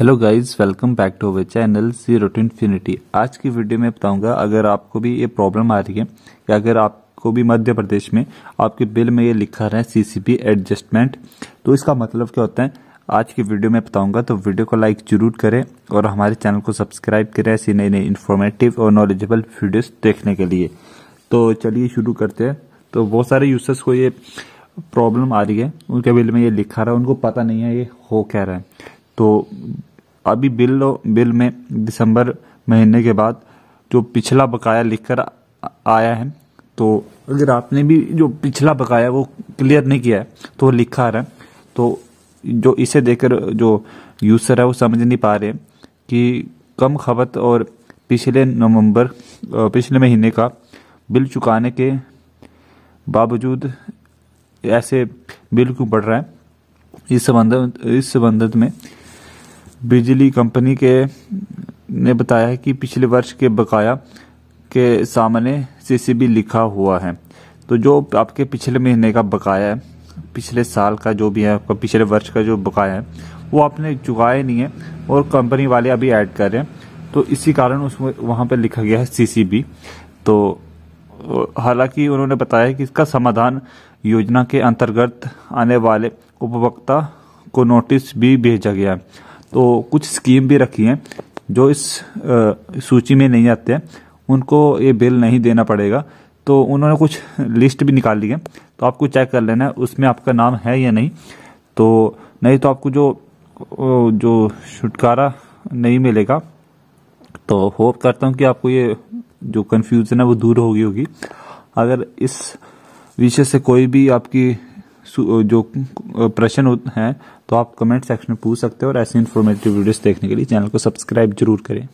hello guys welcome back to our channel zero to infinity आज की video में बताऊंगा अगर आपको भी ये प्रॉब्लम आ रही है या अगर आपको भी मध्य प्रदेश में आपके बिल में ये लिखा रहा है सीसीपी एडजस्टमेंट तो इसका मतलब क्या होता है आज की वीडियो में बताऊंगा तो वीडियो को लाइक जरूर करें और हमारे चैनल को सब्सक्राइब करें ऐसी नई नई इन्फॉर्मेटिव और नॉलेजेबल वीडियोज देखने के लिए तो चलिए शुरू करते हैं तो बहुत सारे यूजर्स को ये प्रॉब्लम आ रही है उनके बिल में ये लिखा रहा है उनको पता नहीं है ये हो क्या रहा है तो अभी बिल बिल में दिसंबर महीने के बाद जो पिछला बकाया लिखकर आया है तो अगर आपने भी जो पिछला बकाया वो क्लियर नहीं किया है तो वो लिखा आ रहा है तो जो इसे देखकर जो यूज़र है वो समझ नहीं पा रहे कि कम खपत और पिछले नवंबर पिछले महीने का बिल चुकाने के बावजूद ऐसे बिल क्यों बढ़ रहा है इस संबंध इस संबंध में बिजली कंपनी के ने बताया है कि पिछले वर्ष के बकाया के सामने सीसीबी लिखा हुआ है तो जो आपके पिछले महीने का बकाया है पिछले साल का जो भी है आपका पिछले वर्ष का जो बकाया है वो आपने चुकाए नहीं है और कंपनी वाले अभी ऐड कर रहे हैं तो इसी कारण उसमें वहाँ पर लिखा गया है सी तो हालांकि उन्होंने बताया कि इसका समाधान योजना के अंतर्गत आने वाले उपभोक्ता को नोटिस भी भेजा गया है तो कुछ स्कीम भी रखी हैं जो इस सूची में नहीं आते हैं उनको ये बिल नहीं देना पड़ेगा तो उन्होंने कुछ लिस्ट भी निकाल ली है तो आपको चेक कर लेना है उसमें आपका नाम है या नहीं तो नहीं तो आपको जो जो छुटकारा नहीं मिलेगा तो होप करता हूँ कि आपको ये जो कन्फ्यूज़न है वो दूर होगी होगी अगर इस विषय से कोई भी आपकी जो प्रश्न हैं तो आप कमेंट सेक्शन में पूछ सकते हो और ऐसी इन्फॉर्मेटिव वीडियोस देखने के लिए चैनल को सब्सक्राइब जरूर करें